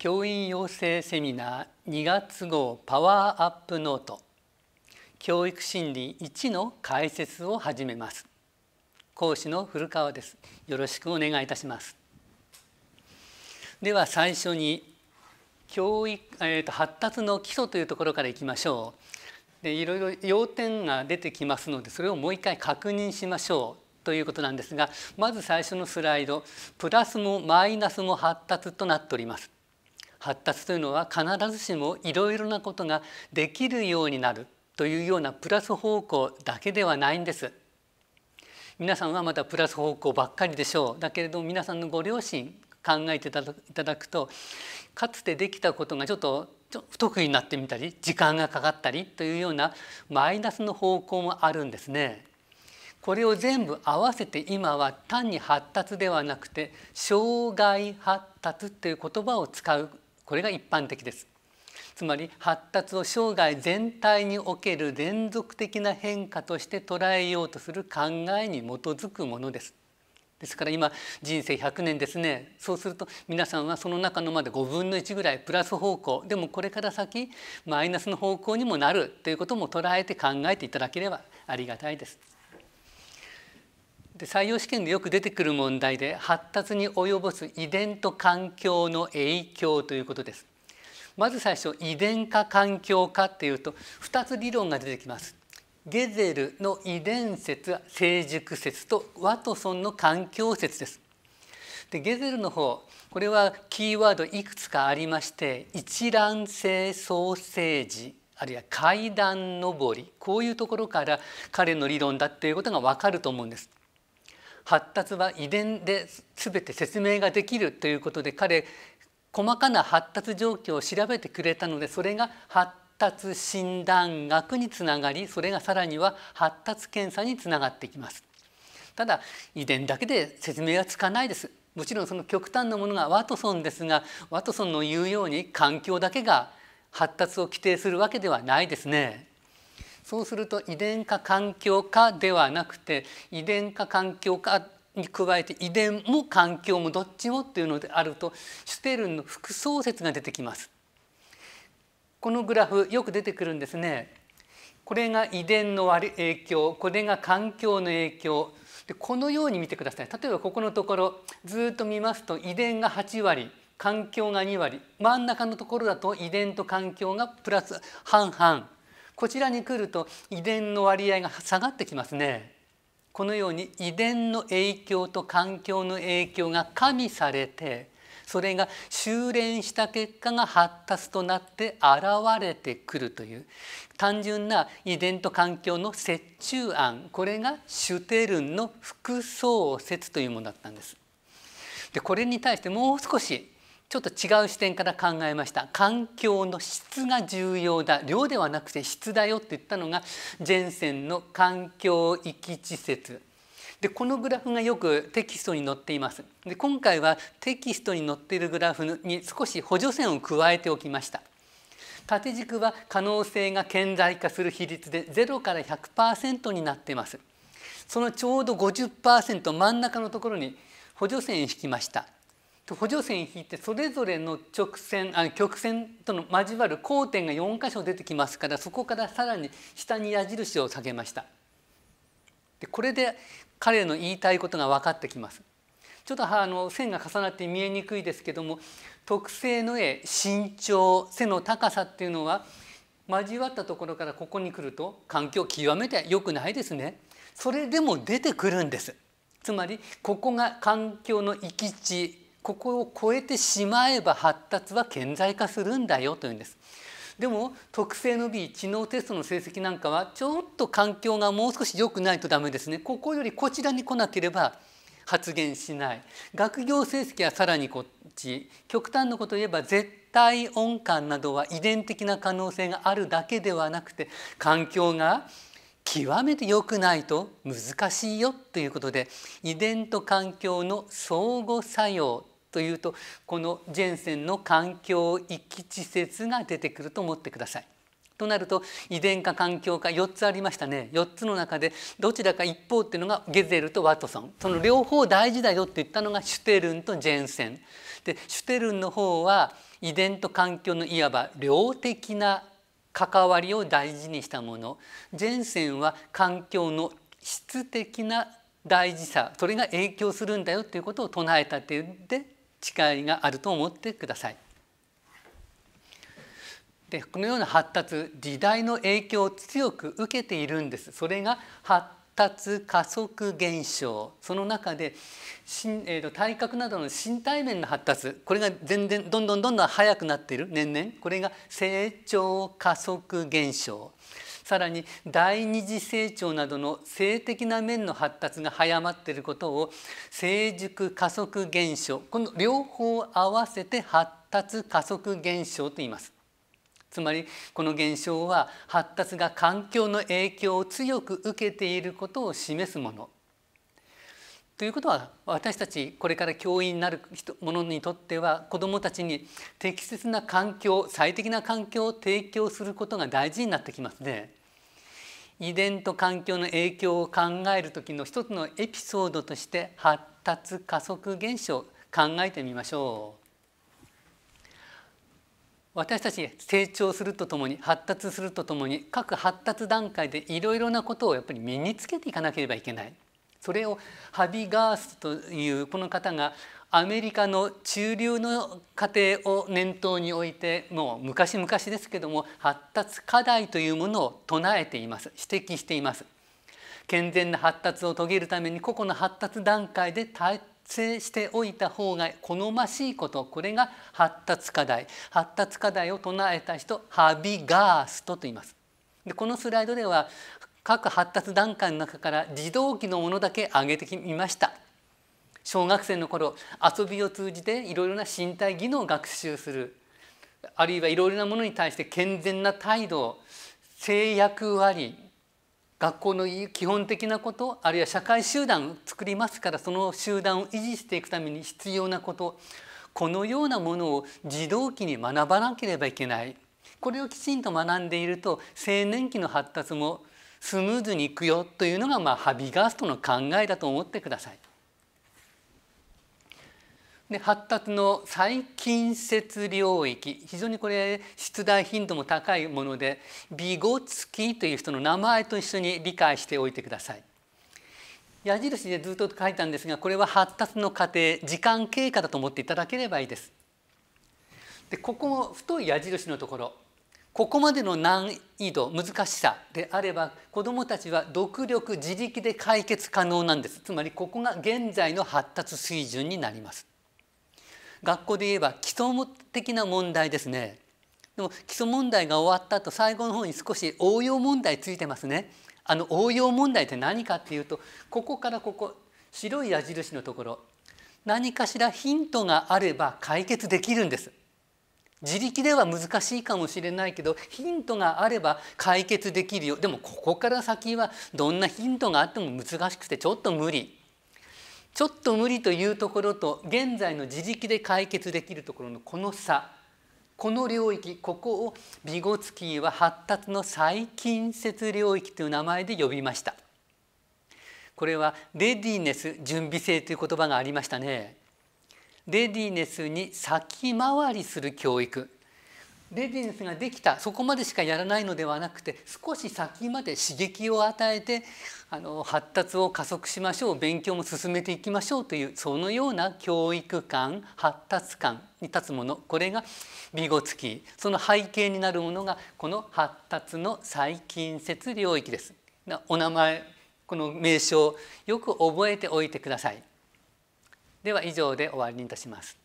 教員養成セミナー2月号パワーアップノート教育心理1の解説を始めます講師の古川ですよろしくお願いいたしますでは最初に教育、えーと、発達の基礎というところからいきましょうでいろいろ要点が出てきますのでそれをもう一回確認しましょうということなんですがまず最初のスライドプラスもマイナスも発達となっております発達というのは必ずしもいろいろなことができるようになるというようなプラス方向だけではないんです。皆さんはまだプラス方向ばっかりでしょうだけれども皆さんのご両親考えていただくとかつてできたことがちょっと不得意になってみたり時間がかかったりというようなマイナスの方向もあるんですね。これを全部合わせて今は単に発達ではなくて障害発達という言葉を使うこれが一般的ですつまり発達を生涯全体における連続的な変化として捉えようとする考えに基づくものですですから今人生100年ですねそうすると皆さんはその中のまで5分の1ぐらいプラス方向でもこれから先マイナスの方向にもなるということも捉えて考えていただければありがたいです。で採用試験でよく出てくる問題で発達に及ぼす遺伝と環境の影響ということです。まず最初遺伝か環境かっていうと2つ理論が出てきます。ゲゼルの遺伝説成熟説とワトソンの環境説です。でゲゼルの方これはキーワードいくつかありまして一卵性ソーセージあるいは階段上りこういうところから彼の理論だっていうことがわかると思うんです。発達は遺伝で全て説明ができるということで彼細かな発達状況を調べてくれたのでそれが発達診断学につながりそれがさらには発達検査につながってきます。ただ遺伝だけで説明はつかないです。もちろんその極端なものがワトソンですがワトソンの言うように環境だけが発達を規定するわけではないですね。そうすると遺伝か環境かではなくて遺伝か環境かに加えて遺伝も環境もどっちもっていうのであるとシュテルンの複層説が出てきます。このグラフよく出てくるんですね。これが遺伝の影響これが環境の影響でこのように見てください例えばここのところずっと見ますと遺伝が8割環境が2割真ん中のところだと遺伝と環境がプラス半々こちらに来ると遺伝の割合が下がってきますね。このように遺伝の影響と環境の影響が加味されてそれが修練した結果が発達となって現れてくるという単純な遺伝と環境の折衷案これがシュテルンの副創説というものだったんです。でこれに対してもう少しちょっと違う視点から考えました環境の質が重要だ量ではなくて質だよって言ったのがジェンセンの環境域地説でこのグラフがよくテキストに載っていますで今回はテキストに載っているグラフに少し補助線を加えておきました縦軸は可能性が顕在化する比率で0から100%になっていますそのちょうど50%真ん中のところに補助線を引きました補助線引いてそれぞれの直線あ曲線との交わる交点が4箇所出てきますからそこからさらに下に矢印を下げましたでこれで彼の言いたいことが分かってきますちょっとあの線が重なって見えにくいですけども特性の絵身長背の高さっていうのは交わったところからここに来ると環境極めて良くないですねそれでも出てくるんですつまりここが環境の行き地ここを超えてしまえば発達は顕在化するんだよというんです。でも特性の B 知能テストの成績なんかはちょっと環境がもう少し良くないとダメですね。ここよりこちらに来なければ発言しない。学業成績はさらにこっち極端なことを言えば絶対音感などは遺伝的な可能性があるだけではなくて環境が極めて良くないと難しいよということで遺伝と環境の相互作用というとこのジェンセンの環境域地説が出てくると思ってください。となると遺伝か環境か4つありましたね4つの中でどちらか一方っていうのがゲゼルとワトソンその両方大事だよって言ったのがシュテルンとジェンセンでシュテルンの方は遺伝と環境のいわば量的な関わりを大事にしたものジェンセンは環境の質的な大事さそれが影響するんだよということを唱えたというで誓いがあると思ってください。でこのような発達時代の影響を強く受けているんですそれが発2つ加速現象その中で身、えーと、体格などの身体面の発達これが全然どんどんどんどん速くなっている年々これが成長加速現象さらに第二次成長などの性的な面の発達が早まっていることを成熟加速現象この両方合わせて発達加速現象と言います。つまりこの現象は発達が環境の影響を強く受けていることを示すもの。ということは私たちこれから教員になる者にとっては子どもたちに適切な環境最適な環境を提供することが大事になってきますね。遺伝と環境の影響を考える時の一つのエピソードとして発達加速現象考えてみましょう。私たち成長するとともに発達するとともに各発達段階でいろいろなことをやっぱり身につけていかなければいけないそれをハビガースというこの方がアメリカの中流の家庭を念頭に置いてもう昔々ですけども発達課題というものを唱えています指摘しています。健全な発達を遂げるために個々の発達段階で成しておいた方が好ましいことこれが発達課題発達課題を唱えた人ハビガーストと言いますでこのスライドでは各発達段階の中から児童期のものだけ挙げてみました小学生の頃遊びを通じていろいろな身体技能を学習するあるいはいろいろなものに対して健全な態度制約割学校の基本的なことあるいは社会集団を作りますからその集団を維持していくために必要なことこのようなものを児童期に学ばなければいけないこれをきちんと学んでいると青年期の発達もスムーズにいくよというのが、まあ、ハビガーストの考えだと思ってください。で発達の細近接領域非常にこれ出題頻度も高いものでビゴツキという人の名前と一緒に理解しておいてください。矢印でずっと書いたんですがこれは発達の過程時間経過だと思っていただければいいです。でここも太い矢印のところここまでの難易度難しさであれば子どもたちは独力自力で解決可能なんですつまりここが現在の発達水準になります。学校で言えば基礎的な問題ですねでも基礎問題が終わったと最後の方に少し応用問題ついてますねあの応用問題って何かっていうとここからここ白い矢印のところ何かしらヒントがあれば解決できるんです自力では難しいかもしれないけどヒントがあれば解決できるよでもここから先はどんなヒントがあっても難しくてちょっと無理ちょっと無理というところと現在の自力で解決できるところのこの差この領域ここをビゴツキーは発達の最近接領域という名前で呼びましたこれはレディネス準備性という言葉がありましたねレディネスに先回りする教育レディネスができたそこまでしかやらないのではなくて少し先まで刺激を与えてあの発達を加速しましょう勉強も進めていきましょうというそのような教育観発達観に立つものこれがビゴツキーその背景になるものがこの発達の細近接領域です。お名前この名称よく覚えておいてください。では以上で終わりにいたします。